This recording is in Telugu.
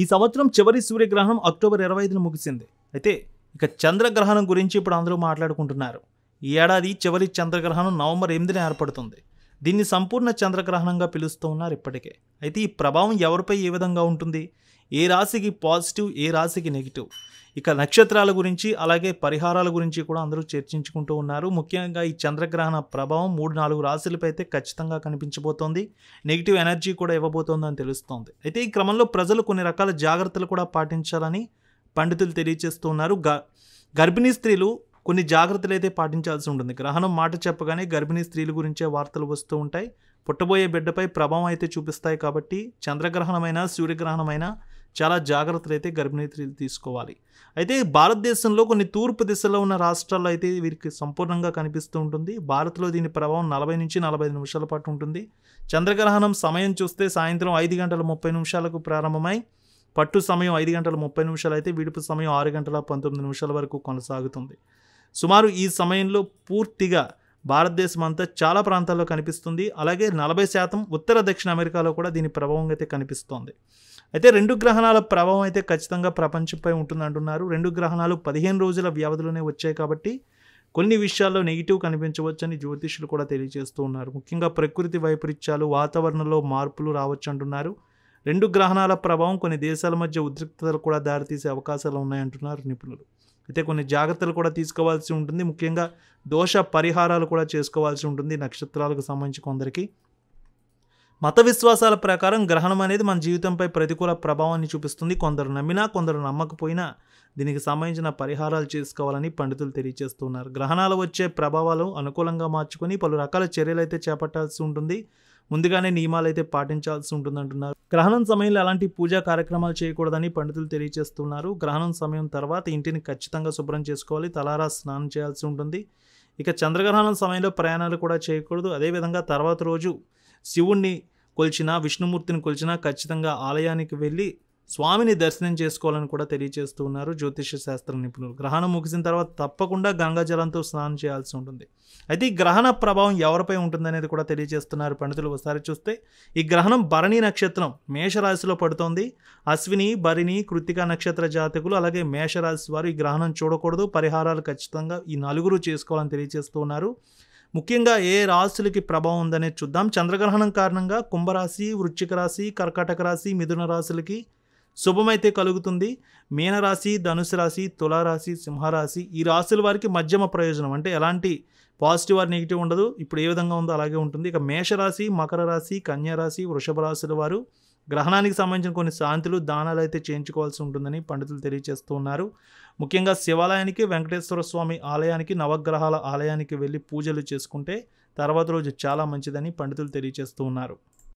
ఈ సంవత్సరం చివరి సూర్యగ్రహణం అక్టోబర్ ఇరవై ఐదున ముగిసింది అయితే ఇక చంద్రగ్రహణం గురించి ఇప్పుడు అందరూ మాట్లాడుకుంటున్నారు ఈ ఏడాది చివరి చంద్రగ్రహణం నవంబర్ ఎనిమిదిన ఏర్పడుతుంది దీన్ని సంపూర్ణ చంద్రగ్రహణంగా పిలుస్తూ ఉన్నారు ఇప్పటికే అయితే ఈ ప్రభావం ఎవరిపై ఏ విధంగా ఉంటుంది ఏ రాశికి పాజిటివ్ ఏ రాశికి నెగిటివ్ ఇక నక్షత్రాల గురించి అలాగే పరిహారాల గురించి కూడా అందరూ చర్చించుకుంటూ ఉన్నారు ముఖ్యంగా ఈ చంద్రగ్రహణ ప్రభావం మూడు నాలుగు రాశులపై అయితే ఖచ్చితంగా కనిపించబోతోంది నెగిటివ్ ఎనర్జీ కూడా ఇవ్వబోతోందని తెలుస్తోంది అయితే ఈ క్రమంలో ప్రజలు కొన్ని రకాల జాగ్రత్తలు కూడా పాటించాలని పండితులు తెలియచేస్తూ గ గర్భిణీ స్త్రీలు కొన్ని జాగ్రత్తలు అయితే పాటించాల్సి ఉంటుంది గ్రహణం మాట చెప్పగానే గర్భిణీ స్త్రీల గురించే వార్తలు వస్తూ ఉంటాయి పుట్టబోయే బిడ్డపై ప్రభావం అయితే చూపిస్తాయి కాబట్టి చంద్రగ్రహణమైనా సూర్యగ్రహణమైనా చాలా జాగ్రత్తలు అయితే గర్భిణీ తీసుకోవాలి అయితే భారతదేశంలో కొన్ని తూర్పు దిశలో ఉన్న రాష్ట్రాల్లో అయితే వీరికి సంపూర్ణంగా కనిపిస్తూ ఉంటుంది భారత్లో దీని ప్రభావం నలభై నుంచి నలభై నిమిషాల పాటు ఉంటుంది చంద్రగ్రహణం సమయం చూస్తే సాయంత్రం ఐదు గంటల ముప్పై నిమిషాలకు ప్రారంభమై పట్టు సమయం ఐదు గంటల ముప్పై నిమిషాలు అయితే విడుపు సమయం ఆరు గంటల పంతొమ్మిది నిమిషాల వరకు కొనసాగుతుంది సుమారు ఈ సమయంలో పూర్తిగా భారతదేశం అంతా చాలా ప్రాంతాల్లో కనిపిస్తుంది అలాగే నలభై శాతం ఉత్తర దక్షిణ అమెరికాలో కూడా దీని ప్రభావం అయితే కనిపిస్తోంది అయితే రెండు గ్రహణాల ప్రభావం అయితే ఖచ్చితంగా ప్రపంచంపై ఉంటుంది అంటున్నారు రెండు గ్రహణాలు పదిహేను రోజుల వ్యవధిలోనే వచ్చాయి కాబట్టి కొన్ని విషయాల్లో నెగిటివ్ కనిపించవచ్చని జ్యోతిష్యులు కూడా తెలియజేస్తూ ఉన్నారు ముఖ్యంగా ప్రకృతి వైపరీత్యాలు వాతావరణంలో మార్పులు రావచ్చు అంటున్నారు రెండు గ్రహణాల ప్రభావం కొన్ని దేశాల మధ్య ఉద్రిక్తతలు కూడా దారితీసే అవకాశాలు ఉన్నాయంటున్నారు నిపుణులు అయితే కొన్ని జాగ్రత్తలు కూడా తీసుకోవాల్సి ఉంటుంది ముఖ్యంగా దోష పరిహారాలు కూడా చేసుకోవాల్సి ఉంటుంది నక్షత్రాలకు సంబంధించి కొందరికి మత విశ్వాసాల ప్రకారం గ్రహణం అనేది మన జీవితంపై ప్రతికూల ప్రభావాన్ని చూపిస్తుంది కొందరు నమ్మినా కొందరు నమ్మకపోయినా దీనికి సంబంధించిన పరిహారాలు చేసుకోవాలని పండితులు తెలియజేస్తున్నారు గ్రహణాలు వచ్చే ప్రభావాలు అనుకూలంగా మార్చుకొని పలు రకాల చర్యలు అయితే చేపట్టాల్సి ఉంటుంది ముందుగానే నియమాలు అయితే పాటించాల్సి ఉంటుందంటున్నారు గ్రహణం సమయంలో అలాంటి పూజా కార్యక్రమాలు చేయకూడదని పండితులు తెలియజేస్తున్నారు గ్రహణం సమయం తర్వాత ఇంటిని ఖచ్చితంగా శుభ్రం చేసుకోవాలి తలారా స్నానం చేయాల్సి ఉంటుంది ఇక చంద్రగ్రహణం సమయంలో ప్రయాణాలు కూడా చేయకూడదు అదేవిధంగా తర్వాత రోజు శివుణ్ణి కొలిచినా విష్ణుమూర్తిని కొలిచినా ఖచ్చితంగా ఆలయానికి వెళ్ళి స్వామిని దర్శనం చేసుకోవాలని కూడా తెలియజేస్తూ ఉన్నారు జ్యోతిష శాస్త్ర నిపుణులు గ్రహణం ముగిసిన తర్వాత తప్పకుండా గంగా జలంతో స్నానం చేయాల్సి ఉంటుంది అయితే ఈ గ్రహణ ప్రభావం ఎవరిపై ఉంటుందనేది కూడా తెలియజేస్తున్నారు పండితులు ఒకసారి చూస్తే ఈ గ్రహణం భరణి నక్షత్రం మేషరాశిలో పడుతోంది అశ్విని భరిణి కృతిక నక్షత్ర జాతకులు అలాగే మేషరాశి వారు ఈ గ్రహణం చూడకూడదు పరిహారాలు ఖచ్చితంగా ఈ నలుగురు చేసుకోవాలని తెలియజేస్తూ ఉన్నారు ముఖ్యంగా ఏ రాశులకి ప్రభావం ఉందనేది చూద్దాం చంద్రగ్రహణం కారణంగా కుంభరాశి వృశ్చిక రాశి కర్కాటక రాశి మిథున రాశులకి శుభమైతే కలుగుతుంది మీనరాశి ధనుసు రాశి తులారాశి సింహరాశి ఈ రాశుల వారికి మధ్యమ ప్రయోజనం అంటే ఎలాంటి పాజిటివ్ ఆర్ నెగిటివ్ ఉండదు ఇప్పుడు ఏ విధంగా ఉందో అలాగే ఉంటుంది ఇక మేషరాశి మకర రాశి కన్యారాశి వృషభ రాశుల వారు గ్రహణానికి సంబంధించిన కొన్ని శాంతులు దానాలు అయితే చేయించుకోవాల్సి ఉంటుందని పండితులు తెలియచేస్తూ ఉన్నారు ముఖ్యంగా శివాలయానికి వెంకటేశ్వర స్వామి ఆలయానికి నవగ్రహాల ఆలయానికి వెళ్ళి పూజలు చేసుకుంటే తర్వాత రోజు చాలా మంచిదని పండితులు తెలియజేస్తూ ఉన్నారు